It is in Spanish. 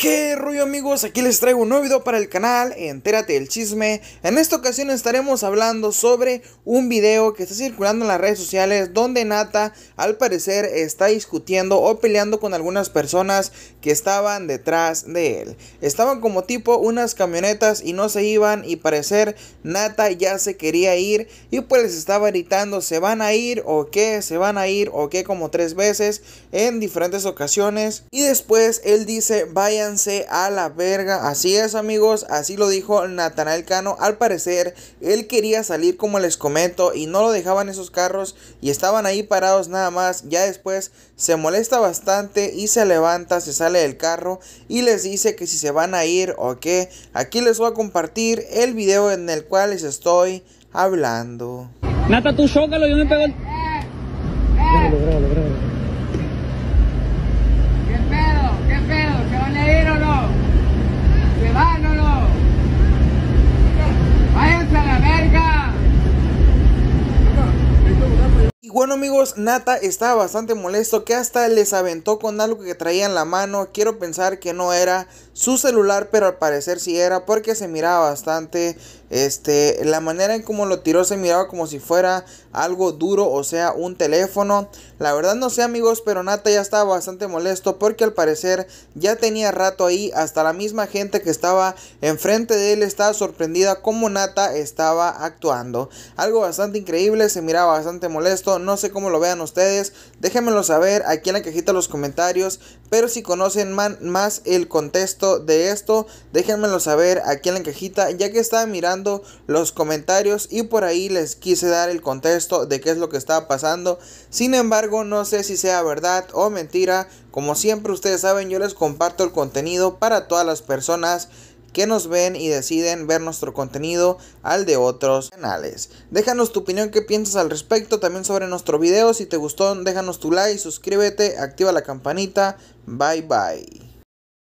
¿Qué ruido amigos? Aquí les traigo un nuevo video para el canal, entérate del chisme. En esta ocasión estaremos hablando sobre un video que está circulando en las redes sociales donde Nata al parecer está discutiendo o peleando con algunas personas que estaban detrás de él. Estaban como tipo unas camionetas y no se iban y parecer Nata ya se quería ir y pues estaba gritando se van a ir o qué, se van a ir o qué como tres veces en diferentes ocasiones y después él dice vayan a la verga. Así es, amigos, así lo dijo Natanael Cano. Al parecer, él quería salir, como les comento, y no lo dejaban esos carros y estaban ahí parados nada más. Ya después se molesta bastante y se levanta, se sale del carro y les dice que si se van a ir o qué. Aquí les voy a compartir el video en el cual les estoy hablando. tú yo me pego eh, eh. bueno amigos, Nata estaba bastante molesto que hasta les aventó con algo que traía en la mano. Quiero pensar que no era su celular, pero al parecer sí era porque se miraba bastante este, la manera en cómo lo tiró se miraba como si fuera algo duro, o sea, un teléfono. La verdad no sé amigos, pero Nata ya estaba bastante molesto porque al parecer ya tenía rato ahí. Hasta la misma gente que estaba enfrente de él estaba sorprendida como Nata estaba actuando. Algo bastante increíble, se miraba bastante molesto. No sé cómo lo vean ustedes. Déjenmelo saber aquí en la cajita los comentarios. Pero si conocen más el contexto de esto, déjenmelo saber aquí en la cajita ya que estaba mirando los comentarios y por ahí les quise dar el contexto de qué es lo que estaba pasando. Sin embargo, no sé si sea verdad o mentira. Como siempre ustedes saben, yo les comparto el contenido para todas las personas que nos ven y deciden ver nuestro contenido al de otros canales. Déjanos tu opinión, qué piensas al respecto, también sobre nuestro video. Si te gustó, déjanos tu like, suscríbete, activa la campanita. Bye bye.